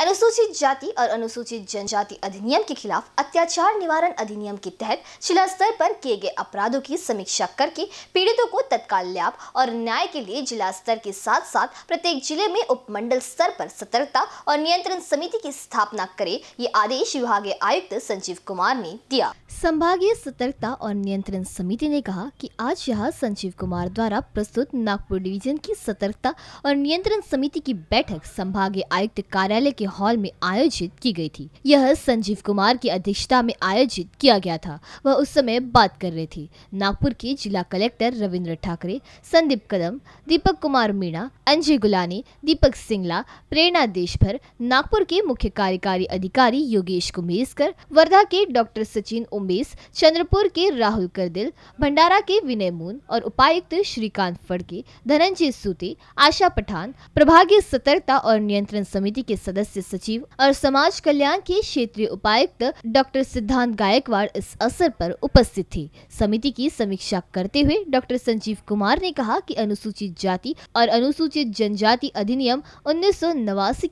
अनुसूचित जाति और अनुसूचित जनजाति अधिनियम के खिलाफ अत्याचार निवारण अधिनियम के तहत जिला स्तर पर किए गए अपराधों की समीक्षा करके पीड़ितों को तत्काल लाभ और न्याय के लिए जिला स्तर के साथ साथ प्रत्येक जिले में उपमंडल स्तर पर सतर्कता और नियंत्रण समिति की स्थापना करे ये आदेश विभागीय आयुक्त संजीव कुमार ने दिया संभागीय सतर्कता और नियंत्रण समिति ने कहा कि आज यहाँ संजीव कुमार द्वारा प्रस्तुत नागपुर डिवीजन की सतर्कता और नियंत्रण समिति की बैठक संभागीय आयुक्त कार्यालय के के हॉल में आयोजित की गई थी यह संजीव कुमार की अध्यक्षता में आयोजित किया गया था वह उस समय बात कर रहे थे नागपुर के जिला कलेक्टर रविंद्र ठाकरे संदीप कदम दीपक कुमार मीणा अंजय गुलानी दीपक सिंगला प्रेरणा देशभर नागपुर के मुख्य कार्यकारी अधिकारी योगेश कुमेसकर वर्धा के डॉक्टर सचिन उमेश चंद्रपुर के राहुल करदिल भंडारा के विनय मून और उपायुक्त श्रीकांत फड़के धनंजय सूते आशा पठान प्रभागीय सतर्कता और नियंत्रण समिति के सदस्य सदस्य सचिव और समाज कल्याण के क्षेत्रीय उपायुक्त डॉक्टर सिद्धांत गायकवाड़ इस अवसर पर उपस्थित थे समिति की समीक्षा करते हुए डॉक्टर संजीव कुमार ने कहा कि अनुसूचित जाति और अनुसूचित जनजाति अधिनियम उन्नीस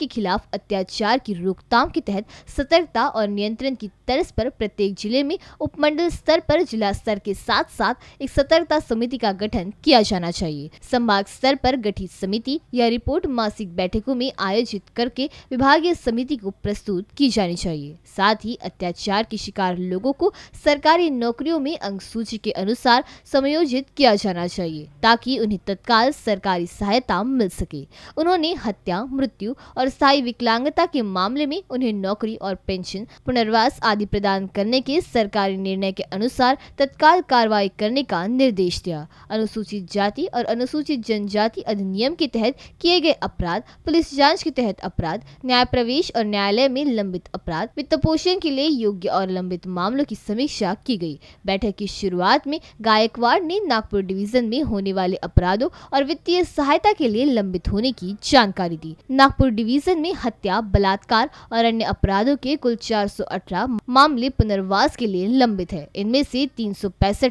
के खिलाफ अत्याचार की रोकथाम के तहत सतर्कता और नियंत्रण की तर्ज पर प्रत्येक जिले में उपमंडल स्तर पर जिला स्तर के साथ साथ एक सतर्कता समिति का गठन किया जाना चाहिए संभाग स्तर पर गठित समिति यह रिपोर्ट मासिक बैठकों में आयोजित करके विभाग विभागीय समिति को प्रस्तुत की जानी चाहिए साथ ही अत्याचार के शिकार लोगों को सरकारी नौकरियों में अंक सूची के अनुसार समायोजित किया जाना चाहिए ताकि उन्हें तत्काल सरकारी सहायता मिल सके उन्होंने हत्या मृत्यु और स्थायी विकलांगता के मामले में उन्हें नौकरी और पेंशन पुनर्वास आदि प्रदान करने के सरकारी निर्णय के अनुसार तत्काल कार्रवाई करने का निर्देश दिया अनुसूचित जाति और अनुसूचित जनजाति अधिनियम के तहत किए गए अपराध पुलिस जांच के तहत अपराध न्याय न्याय प्रवेश और न्यायालय में लंबित अपराध वित्त पोषण के लिए योग्य और लंबित मामलों की समीक्षा की गई बैठक की शुरुआत में गायकवाड़ ने नागपुर डिवीजन में होने वाले अपराधों और वित्तीय सहायता के लिए लंबित होने की जानकारी दी नागपुर डिवीजन में हत्या बलात्कार और अन्य अपराधों के कुल अठारह मामले पुनर्वास के लिए लंबित है इनमें से तीन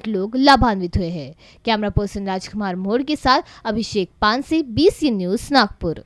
लोग लाभान्वित हुए हैं कैमरा पर्सन राजकुमार मोड़ के साथ अभिषेक पान से बीसी न्यूज नागपुर